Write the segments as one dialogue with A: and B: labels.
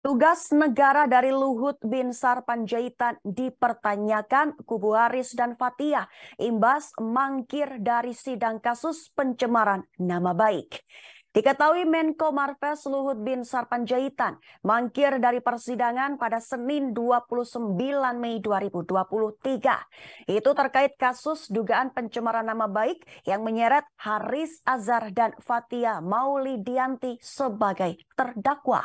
A: Tugas negara dari Luhut Binsar Panjaitan dipertanyakan kubu Haris dan Fatia imbas mangkir dari sidang kasus pencemaran nama baik. Diketahui Menko Marves Luhut Bin Sarpanjaitan mangkir dari persidangan pada Senin 29 Mei 2023. Itu terkait kasus dugaan pencemaran nama baik yang menyeret Haris Azhar dan Fatia Maulidianti sebagai terdakwa.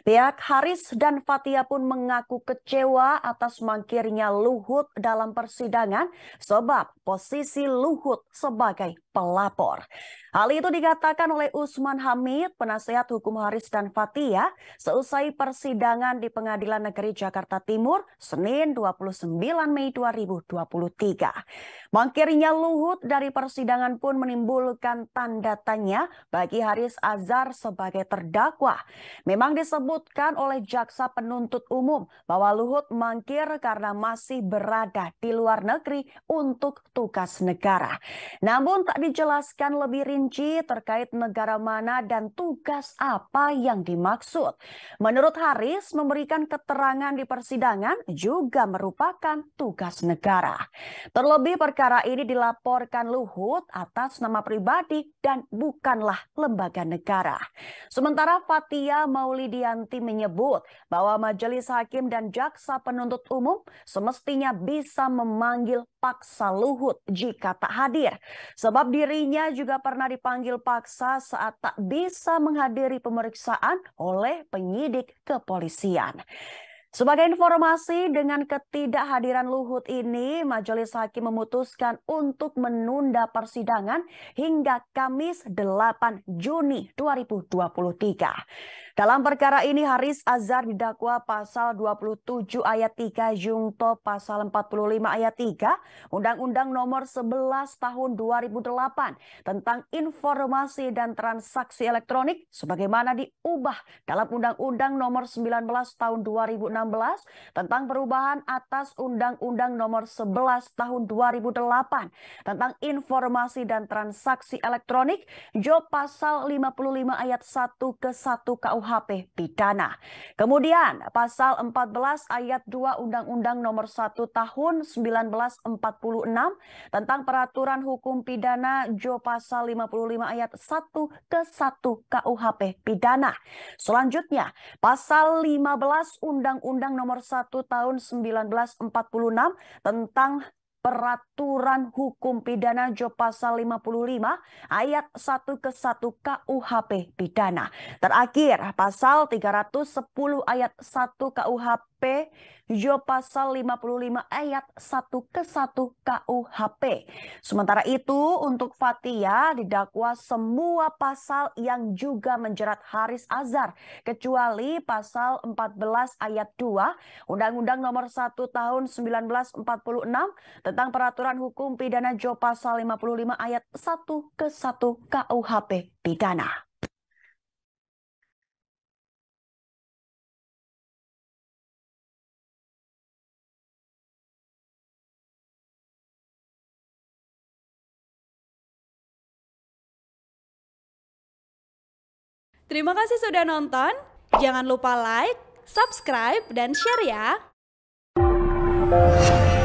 A: Pihak Haris dan Fatia pun mengaku kecewa atas mangkirnya Luhut dalam persidangan sebab posisi Luhut sebagai pelapor. Hal itu dikatakan oleh Usman Hamid, penasehat hukum Haris dan Fatia, ya, seusai persidangan di Pengadilan Negeri Jakarta Timur, Senin 29 Mei 2023. Mangkirnya Luhut dari persidangan pun menimbulkan tanda tanya bagi Haris Azhar sebagai terdakwa. Memang disebutkan oleh jaksa penuntut umum bahwa Luhut mangkir karena masih berada di luar negeri untuk tugas negara. Namun tak dijelaskan lebih rinci terkait negara mana dan tugas apa yang dimaksud. Menurut Haris, memberikan keterangan di persidangan juga merupakan tugas negara. Terlebih perkara ini dilaporkan Luhut atas nama pribadi dan bukanlah lembaga negara. Sementara Fatia Maulidianti menyebut bahwa majelis hakim dan jaksa penuntut umum semestinya bisa memanggil paksa Luhut jika tak hadir. Sebab dirinya juga pernah dipanggil paksa saat tak bisa menghadiri pemeriksaan oleh penyidik kepolisian. Sebagai informasi, dengan ketidakhadiran Luhut ini, Majelis Hakim memutuskan untuk menunda persidangan hingga Kamis 8 Juni 2023. Dalam perkara ini, Haris Azhar didakwa pasal 27 ayat 3 Jungto pasal 45 ayat 3 Undang-Undang nomor 11 tahun 2008 tentang informasi dan transaksi elektronik sebagaimana diubah dalam Undang-Undang nomor 19 tahun 2006 tentang perubahan atas Undang-Undang Nomor 11 Tahun 2008 tentang informasi dan transaksi elektronik Jo pasal 55 ayat 1 ke 1 KUHP pidana. Kemudian pasal 14 ayat 2 Undang-Undang Nomor 1 Tahun 1946 tentang peraturan hukum pidana Jo pasal 55 ayat 1 ke 1 KUHP pidana. Selanjutnya pasal 15 Undang-Undang Undang-Undang Nomor 1 Tahun 1946 tentang peraturan hukum pidana Jo pasal 55 ayat 1 ke 1 KUHP pidana. Terakhir pasal 310 ayat 1 KUHP Jo pasal 55 ayat 1 ke 1 KUHP. Sementara itu untuk Fatia didakwa semua pasal yang juga menjerat Haris Azhar kecuali pasal 14 ayat 2 Undang-Undang nomor 1 tahun 1946 tentang peraturan hukum pidana Jo pasal 55 ayat 1 ke 1 KUHP pidana. Terima kasih sudah nonton. Jangan lupa like, subscribe, dan share ya.